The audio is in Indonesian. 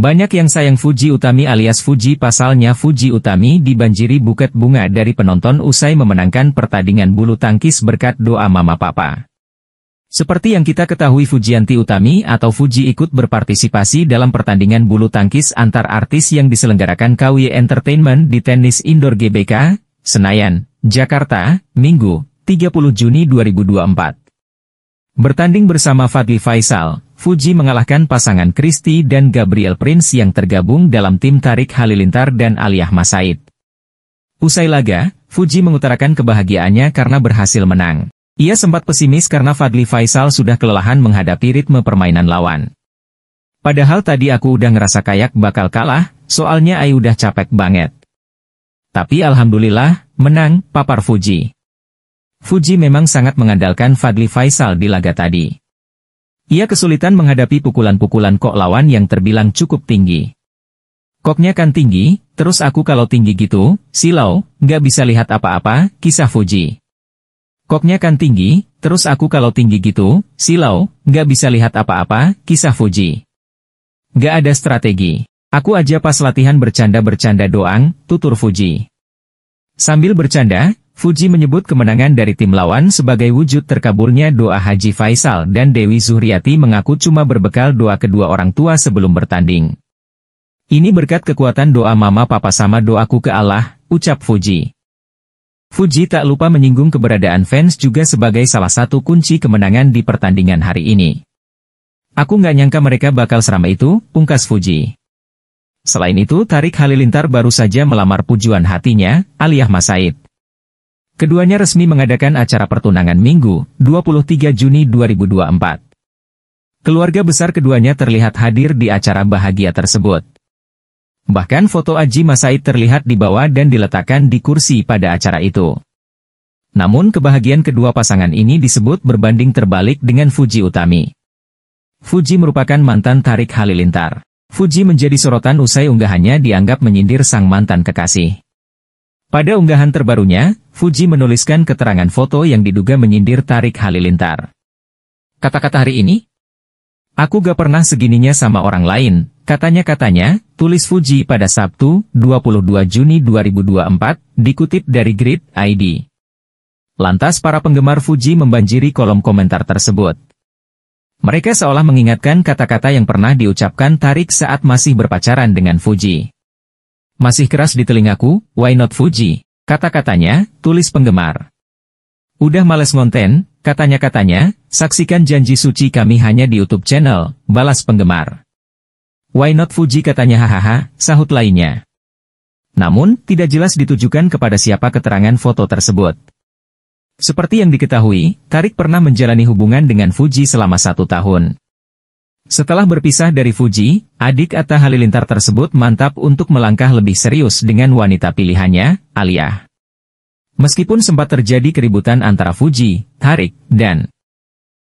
Banyak yang sayang Fuji Utami alias Fuji pasalnya Fuji Utami dibanjiri buket bunga dari penonton usai memenangkan pertandingan bulu tangkis berkat doa mama papa. Seperti yang kita ketahui Fujianti Utami atau Fuji ikut berpartisipasi dalam pertandingan bulu tangkis antar artis yang diselenggarakan KWI Entertainment di Tenis Indoor GBK, Senayan, Jakarta, Minggu, 30 Juni 2024. Bertanding bersama Fadli Faisal, Fuji mengalahkan pasangan Christie dan Gabriel Prince yang tergabung dalam tim Tarik Halilintar dan Aliyah Masaid. Usai laga, Fuji mengutarakan kebahagiaannya karena berhasil menang. Ia sempat pesimis karena Fadli Faisal sudah kelelahan menghadapi ritme permainan lawan. Padahal tadi aku udah ngerasa kayak bakal kalah, soalnya Ayu udah capek banget. Tapi alhamdulillah, menang, papar Fuji. Fuji memang sangat mengandalkan Fadli Faisal di laga tadi. Ia kesulitan menghadapi pukulan-pukulan kok lawan yang terbilang cukup tinggi. Koknya kan tinggi, terus aku kalau tinggi gitu, silau, nggak bisa lihat apa-apa, kisah Fuji. Koknya kan tinggi, terus aku kalau tinggi gitu, silau, nggak bisa lihat apa-apa, kisah Fuji. Nggak ada strategi. Aku aja pas latihan bercanda-bercanda doang, tutur Fuji. Sambil bercanda, Fuji menyebut kemenangan dari tim lawan sebagai wujud terkaburnya doa Haji Faisal dan Dewi Zuhriati mengaku cuma berbekal doa kedua orang tua sebelum bertanding. Ini berkat kekuatan doa mama papa sama doaku ke Allah, ucap Fuji. Fuji tak lupa menyinggung keberadaan fans juga sebagai salah satu kunci kemenangan di pertandingan hari ini. Aku nggak nyangka mereka bakal seram itu, pungkas Fuji. Selain itu, Tarik Halilintar baru saja melamar pujuan hatinya, Aliyah Masaid. Keduanya resmi mengadakan acara pertunangan Minggu, 23 Juni 2024. Keluarga besar keduanya terlihat hadir di acara bahagia tersebut. Bahkan foto Aji Masaid terlihat dibawa dan diletakkan di kursi pada acara itu. Namun kebahagiaan kedua pasangan ini disebut berbanding terbalik dengan Fuji Utami. Fuji merupakan mantan Tarik Halilintar. Fuji menjadi sorotan usai unggahannya dianggap menyindir sang mantan kekasih. Pada unggahan terbarunya, Fuji menuliskan keterangan foto yang diduga menyindir Tarik Halilintar. Kata-kata hari ini? Aku gak pernah segininya sama orang lain, katanya-katanya, tulis Fuji pada Sabtu, 22 Juni 2024, dikutip dari Grid ID. Lantas para penggemar Fuji membanjiri kolom komentar tersebut. Mereka seolah mengingatkan kata-kata yang pernah diucapkan Tarik saat masih berpacaran dengan Fuji. Masih keras di telingaku, why not Fuji? Kata-katanya, tulis penggemar. Udah males ngonten, katanya-katanya, saksikan janji suci kami hanya di YouTube channel, balas penggemar. Why not Fuji katanya hahaha, sahut lainnya. Namun, tidak jelas ditujukan kepada siapa keterangan foto tersebut. Seperti yang diketahui, Tarik pernah menjalani hubungan dengan Fuji selama satu tahun. Setelah berpisah dari Fuji, adik Atta Halilintar tersebut mantap untuk melangkah lebih serius dengan wanita pilihannya, Alia. Meskipun sempat terjadi keributan antara Fuji, Tarik, dan